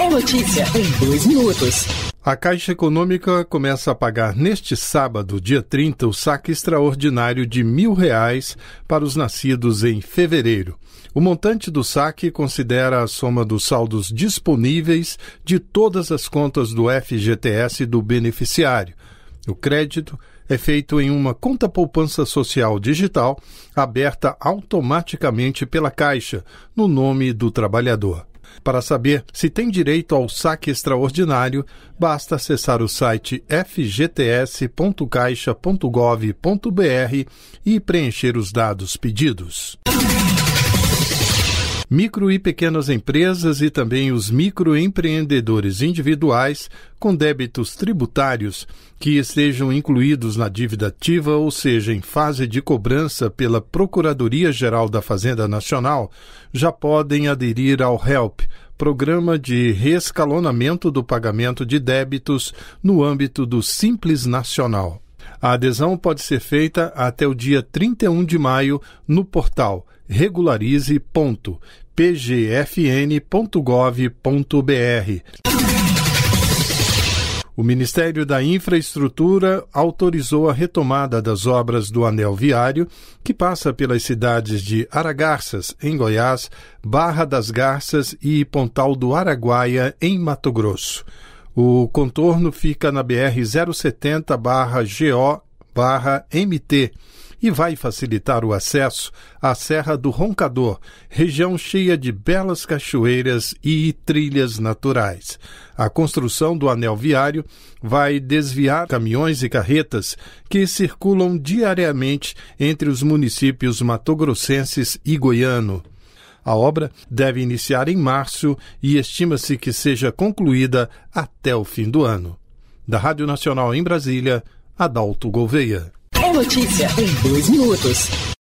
É notícia em dois minutos. A Caixa Econômica começa a pagar neste sábado, dia 30, o saque extraordinário de mil reais para os nascidos em fevereiro. O montante do saque considera a soma dos saldos disponíveis de todas as contas do FGTS do beneficiário. O crédito é feito em uma conta poupança social digital aberta automaticamente pela Caixa, no nome do trabalhador. Para saber se tem direito ao saque extraordinário, basta acessar o site fgts.caixa.gov.br e preencher os dados pedidos micro e pequenas empresas e também os microempreendedores individuais com débitos tributários que estejam incluídos na dívida ativa, ou seja, em fase de cobrança pela Procuradoria-Geral da Fazenda Nacional, já podem aderir ao HELP, Programa de Reescalonamento do Pagamento de Débitos no âmbito do Simples Nacional. A adesão pode ser feita até o dia 31 de maio no portal regularize.com pgfn.gov.br. O Ministério da Infraestrutura autorizou a retomada das obras do anel viário, que passa pelas cidades de Aragarças, em Goiás, Barra das Garças e Pontal do Araguaia, em Mato Grosso. O contorno fica na BR 070/GO/MT e vai facilitar o acesso à Serra do Roncador, região cheia de belas cachoeiras e trilhas naturais. A construção do anel viário vai desviar caminhões e carretas que circulam diariamente entre os municípios matogrossenses e goiano. A obra deve iniciar em março e estima-se que seja concluída até o fim do ano. Da Rádio Nacional em Brasília, Adalto Gouveia notícia em dois minutos.